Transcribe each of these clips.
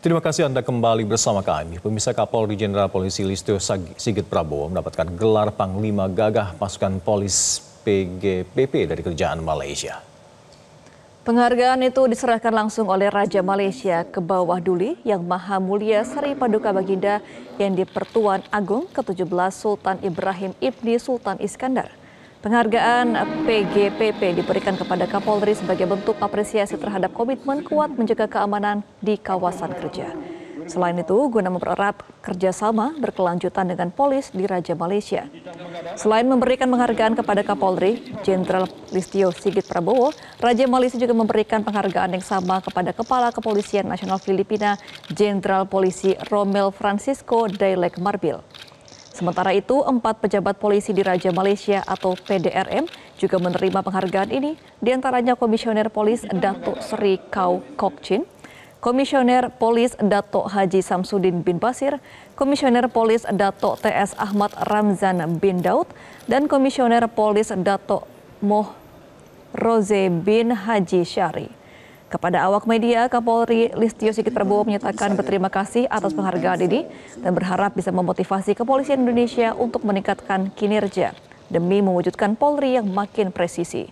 Terima kasih Anda kembali bersama kami. Pemirsa Kapolri Jenderal Polisi Listio Sigit Prabowo mendapatkan gelar Panglima Gagah Pasukan Polis PGPP dari kerjaan Malaysia. Penghargaan itu diserahkan langsung oleh Raja Malaysia ke bawah Duli Yang Maha Mulia Sri Paduka Baginda yang Dipertuan Agung ke-17 Sultan Ibrahim Ibni Sultan Iskandar. Penghargaan PGPP diberikan kepada Kapolri sebagai bentuk apresiasi terhadap komitmen kuat menjaga keamanan di kawasan kerja. Selain itu, guna mempererat kerjasama berkelanjutan dengan polis di Raja Malaysia. Selain memberikan penghargaan kepada Kapolri, Jenderal Listio Sigit Prabowo, Raja Malaysia juga memberikan penghargaan yang sama kepada Kepala Kepolisian Nasional Filipina, Jenderal Polisi Romel Francisco Dailek Marbil. Sementara itu, empat pejabat polisi di Raja Malaysia atau PDRM juga menerima penghargaan ini, diantaranya Komisioner Polis Datuk Sri Kau Kokchin, Komisioner Polis Datuk Haji Samsudin bin Basir, Komisioner Polis Datuk TS Ahmad Ramzan bin Daud, dan Komisioner Polis Datuk Moh Roze bin Haji Syari. Kepada awak media, Kapolri Listio Sigit Prabowo menyatakan berterima kasih atas penghargaan ini dan berharap bisa memotivasi kepolisian Indonesia untuk meningkatkan kinerja demi mewujudkan Polri yang makin presisi.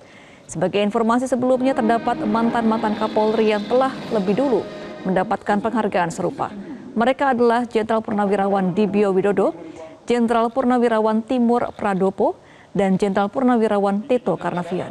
Sebagai informasi sebelumnya, terdapat mantan-mantan Kapolri yang telah lebih dulu mendapatkan penghargaan serupa. Mereka adalah Jenderal Purnawirawan Dibio Widodo, Jenderal Purnawirawan Timur Pradopo, dan Jenderal Purnawirawan Tito Karnavian.